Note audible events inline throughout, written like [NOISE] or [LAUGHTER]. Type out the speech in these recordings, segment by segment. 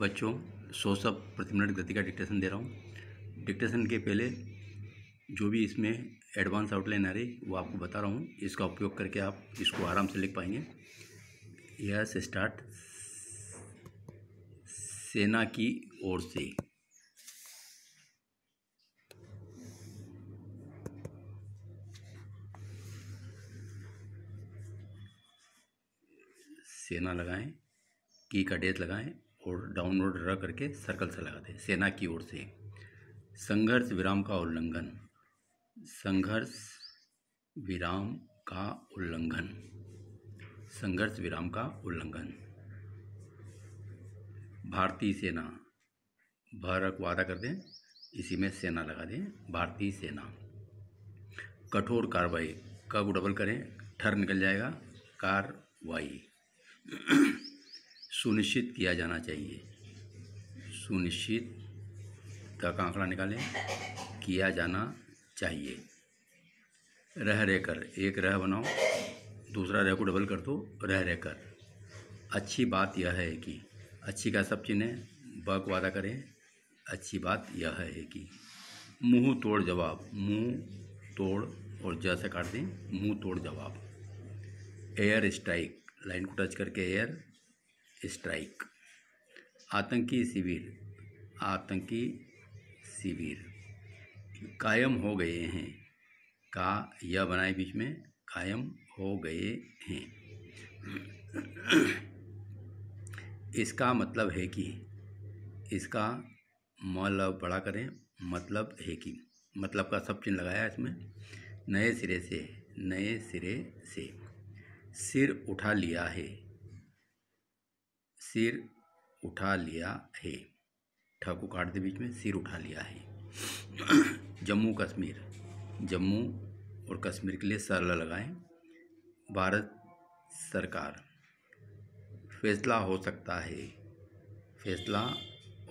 बच्चों सौ सब प्रति मिनट गति का डिक्टेशन दे रहा हूँ डिक्टेशन के पहले जो भी इसमें एडवांस आउटलाइन आ रही वो आपको बता रहा हूँ इसका उपयोग करके आप इसको आराम से लिख पाएंगे यस स्टार्ट सेना की ओर से सेना लगाएं की का डेट लगाएं और डाउनवर्ड रह करके सर्कल से लगाते हैं सेना की ओर से संघर्ष विराम का उल्लंघन संघर्ष विराम का उल्लंघन संघर्ष विराम का उल्लंघन भारतीय सेना भारत वादा कर दें इसी में सेना लगा दें भारतीय सेना कठोर कार्रवाई कब डबल करें ठर निकल जाएगा कार्रवाई सुनिश्चित किया जाना चाहिए सुनिश्चित का आंकड़ा निकालें किया जाना चाहिए रह रह कर एक रह बनाओ दूसरा रह को डबल कर दो रह रह कर अच्छी बात यह है कि अच्छी का सब चिन्ह बक वादा करें अच्छी बात यह है कि मुंह तोड़ जवाब मुंह तोड़ और जैसे काट दें मुंह तोड़ जवाब एयर स्ट्राइक लाइन को टच करके एयर स्ट्राइक आतंकी शिविर आतंकी शिविर कायम हो गए हैं का यह बनाए बीच में कायम हो गए हैं इसका मतलब है कि इसका मतलब बड़ा करें मतलब है कि मतलब का सब चिन्ह लगाया इसमें नए सिरे से नए सिरे से सिर उठा लिया है सिर उठा लिया है ठाकू काट दे बीच में सिर उठा लिया है [CLEARS THROAT] जम्मू कश्मीर जम्मू और कश्मीर के लिए सरला लगाएं भारत सरकार फैसला हो सकता है फैसला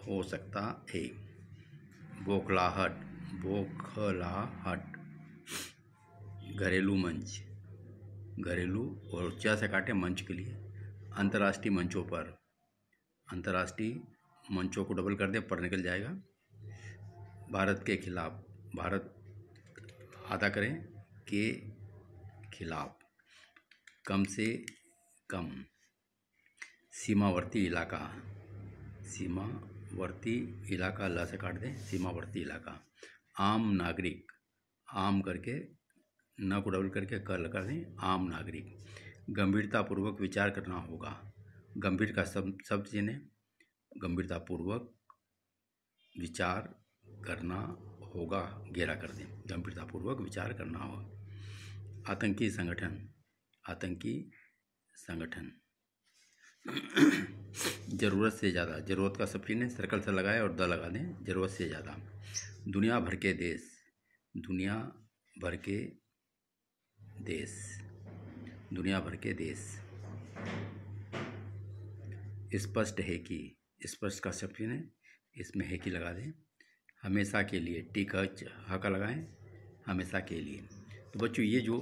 हो सकता है बोखलाहट बोखलाहट घरेलू मंच घरेलू और उच्चा से काटे मंच के लिए अंतर्राष्ट्रीय मंचों पर अंतर्राष्ट्रीय मंचों को डबल कर दें पर निकल जाएगा भारत के खिलाफ भारत अदा करें के खिलाफ कम से कम सीमावर्ती इलाका सीमावर्ती इलाका ला से काट दें सीमावर्ती इलाका आम नागरिक आम करके न को डबल करके कर लगा दें आम नागरिक गंभीरतापूर्वक विचार करना होगा गंभीर का शब्द शब्द जिन्हें गंभीरतापूर्वक विचार करना होगा घेरा कर दें गंभीरतापूर्वक विचार करना होगा आतंकी संगठन आतंकी संगठन ज़रूरत से ज़्यादा ज़रूरत का सब ने सर्कल से लगाए और द लगा दें ज़रूरत से ज़्यादा दुनिया भर के देश दुनिया भर के देश दुनिया भर के देश स्पष्ट है कि स्पष्ट का शब्द है इसमें है कि लगा दें हमेशा के लिए टिक हच हका लगाएं हमेशा के लिए तो बच्चों ये जो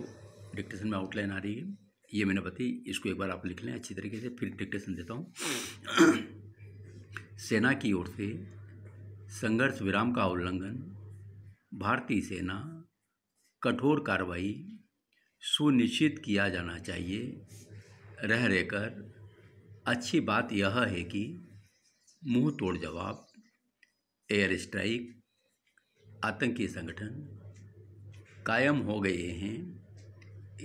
डिक्टेशन में आउटलाइन आ रही है ये मैंने बताई इसको एक बार आप लिख लें अच्छी तरीके से फिर डिक्टेशन देता हूँ [CLEARS THROAT] सेना की ओर से संघर्ष विराम का उल्लंघन भारतीय सेना कठोर कार्रवाई सुनिश्चित किया जाना चाहिए रह रहकर अच्छी बात यह है कि मुंह तोड़ जवाब एयर स्ट्राइक आतंकी संगठन कायम हो गए हैं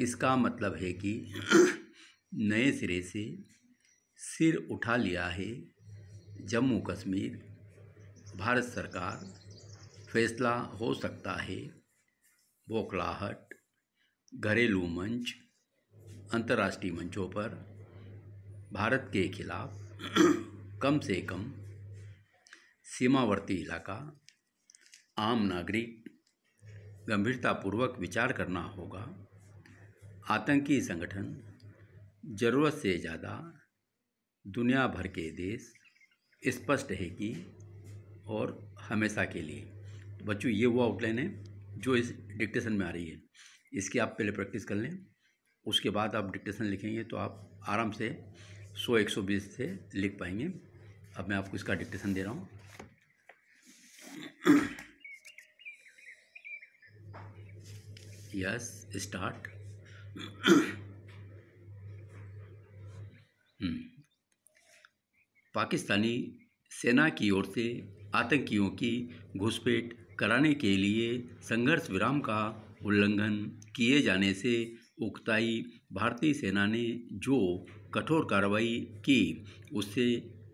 इसका मतलब है कि [CLEARS THROAT] नए सिरे से सिर उठा लिया है जम्मू कश्मीर भारत सरकार फैसला हो सकता है बोखलाहट घरेलू मंच अंतर्राष्ट्रीय मंचों पर भारत के खिलाफ [CLEARS THROAT] कम से कम सीमावर्ती इलाका आम नागरिक गंभीरतापूर्वक विचार करना होगा आतंकी संगठन ज़रूरत से ज़्यादा दुनिया भर के देश स्पष्ट है कि और हमेशा के लिए तो बच्चों ये वो आउटलाइन है जो इस डिक्टेशन में आ रही है इसकी आप पहले प्रैक्टिस कर लें उसके बाद आप डिक्टेशन लिखेंगे तो आप आराम से सौ एक सौ बीस से लिख पाएंगे अब मैं आपको इसका डिक्टेशन दे रहा हूँ यस स्टार्ट hmm. पाकिस्तानी सेना की ओर से आतंकियों की घुसपैठ कराने के लिए संघर्ष विराम का उल्लंघन किए जाने से उकताई भारतीय सेना ने जो कठोर कार्रवाई की उससे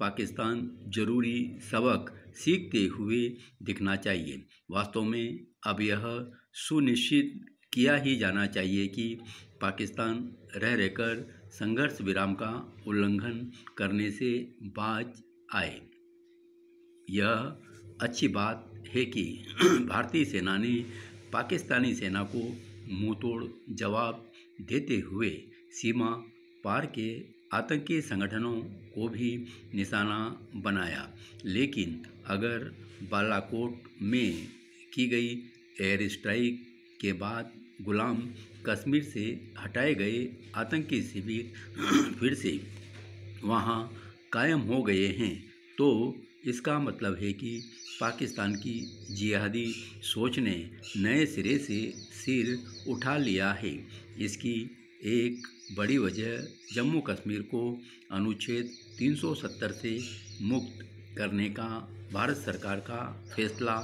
पाकिस्तान ज़रूरी सबक सीखते हुए दिखना चाहिए वास्तव में अब यह सुनिश्चित किया ही जाना चाहिए कि पाकिस्तान रह रहकर संघर्ष विराम का उल्लंघन करने से बाज आए यह अच्छी बात है कि [CLEARS THROAT] भारतीय सेना ने पाकिस्तानी सेना को मुंह तोड़ जवाब देते हुए सीमा पार के आतंकी संगठनों को भी निशाना बनाया लेकिन अगर बालाकोट में की गई एयर स्ट्राइक के बाद गुलाम कश्मीर से हटाए गए आतंकी शिविर फिर से वहाँ कायम हो गए हैं तो इसका मतलब है कि पाकिस्तान की जिहादी सोच ने नए सिरे से सिर उठा लिया है इसकी एक बड़ी वजह जम्मू कश्मीर को अनुच्छेद 370 से मुक्त करने का भारत सरकार का फैसला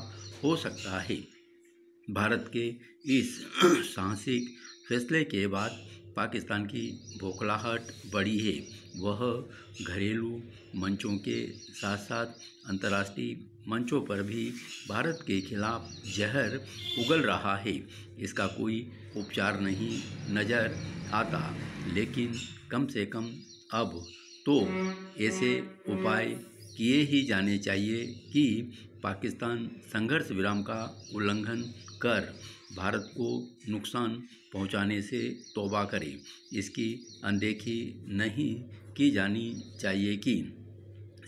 हो सकता है भारत के इस साहसिक फैसले के बाद पाकिस्तान की भोखलाहट बढ़ी है वह घरेलू मंचों के साथ साथ अंतर्राष्ट्रीय मंचों पर भी भारत के खिलाफ जहर उगल रहा है इसका कोई उपचार नहीं नज़र आता लेकिन कम से कम अब तो ऐसे उपाय किए ही जाने चाहिए कि पाकिस्तान संघर्ष विराम का उल्लंघन कर भारत को नुकसान पहुंचाने से तोबा करे इसकी अनदेखी नहीं की जानी चाहिए कि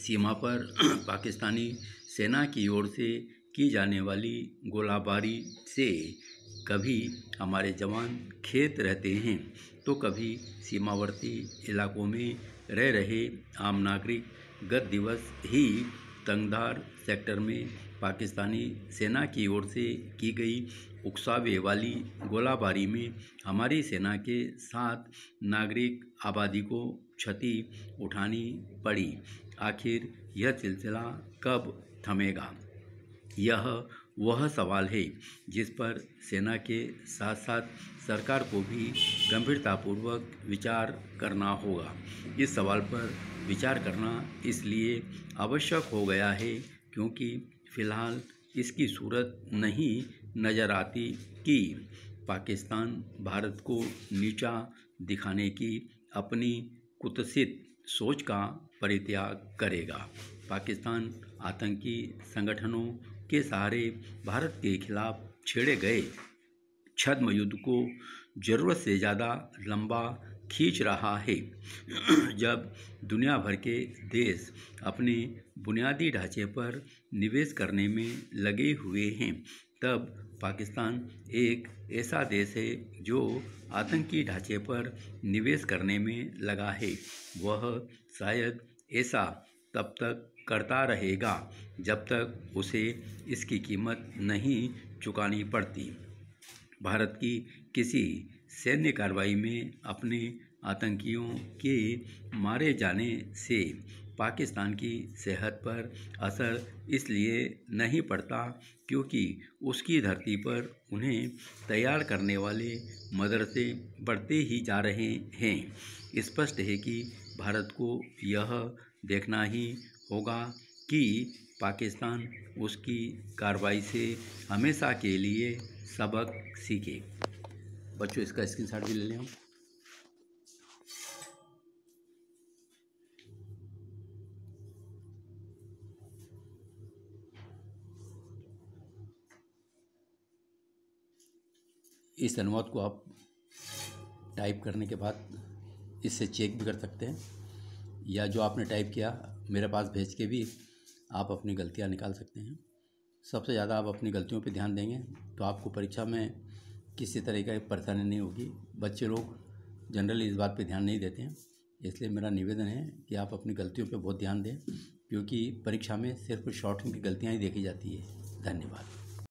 सीमा पर [CLEARS THROAT] पाकिस्तानी सेना की ओर से की जाने वाली गोलाबारी से कभी हमारे जवान खेत रहते हैं तो कभी सीमावर्ती इलाकों में रह रहे आम नागरिक गत दिवस ही तंगधार सेक्टर में पाकिस्तानी सेना की ओर से की गई उकसावे वाली गोलाबारी में हमारी सेना के साथ नागरिक आबादी को क्षति उठानी पड़ी आखिर यह सिलसिला कब थमेगा यह वह सवाल है जिस पर सेना के साथ साथ सरकार को भी गंभीरतापूर्वक विचार करना होगा इस सवाल पर विचार करना इसलिए आवश्यक हो गया है क्योंकि फ़िलहाल इसकी सूरत नहीं नज़र आती कि पाकिस्तान भारत को नीचा दिखाने की अपनी कुत्सित सोच का परित्याग करेगा पाकिस्तान आतंकी संगठनों के सहारे भारत के खिलाफ छेड़े गए छद्म युद्ध को ज़रूरत से ज़्यादा लंबा खींच रहा है [CLEARS THROAT] जब दुनिया भर के देश अपने बुनियादी ढांचे पर निवेश करने में लगे हुए हैं तब पाकिस्तान एक ऐसा देश है जो आतंकी ढांचे पर निवेश करने में लगा है वह शायद ऐसा तब तक करता रहेगा जब तक उसे इसकी कीमत नहीं चुकानी पड़ती भारत की किसी सैन्य कार्रवाई में अपने आतंकियों के मारे जाने से पाकिस्तान की सेहत पर असर इसलिए नहीं पड़ता क्योंकि उसकी धरती पर उन्हें तैयार करने वाले मदरसे बढ़ते ही जा रहे हैं स्पष्ट है कि भारत को यह देखना ही होगा कि पाकिस्तान उसकी कार्रवाई से हमेशा के लिए सबक सीखे बच्चों इसका स्क्रीन शॉट भी ले लें हम इस अनुवाद को आप टाइप करने के बाद इससे चेक भी कर सकते हैं या जो आपने टाइप किया मेरे पास भेज के भी आप अपनी गलतियाँ निकाल सकते हैं सबसे ज़्यादा आप अपनी गलतियों पर ध्यान देंगे तो आपको परीक्षा में किसी तरह का परेशानी नहीं होगी बच्चे लोग जनरली इस बात पे ध्यान नहीं देते हैं इसलिए मेरा निवेदन है कि आप अपनी गलतियों पे बहुत ध्यान दें क्योंकि परीक्षा में सिर्फ शॉर्टिंग की गलतियाँ ही देखी जाती है धन्यवाद